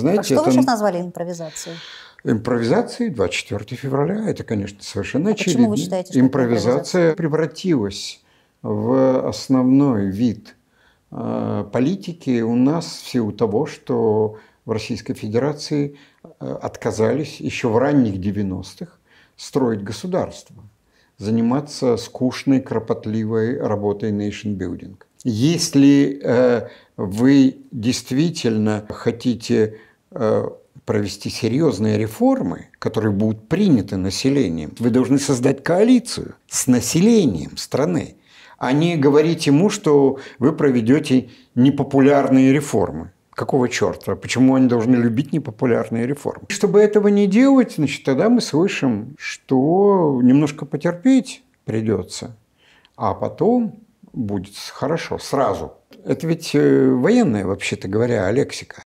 Знаете, а что это... вы сейчас назвали импровизацией? Импровизации 24 февраля, это, конечно, совершенно а очевидно. Почему вы считаете, что импровизация превратилась в основной вид а, политики у нас в силу того, что в Российской Федерации а, отказались еще в ранних 90-х строить государство, заниматься скучной, кропотливой работой nation building. Если э, вы действительно хотите Э, провести серьезные реформы, которые будут приняты населением, вы должны создать коалицию с населением страны, а не говорить ему, что вы проведете непопулярные реформы. Какого черта? Почему они должны любить непопулярные реформы? Чтобы этого не делать, значит, тогда мы слышим, что немножко потерпеть придется, а потом будет хорошо, сразу. Это ведь э, военная, вообще-то говоря, лексика.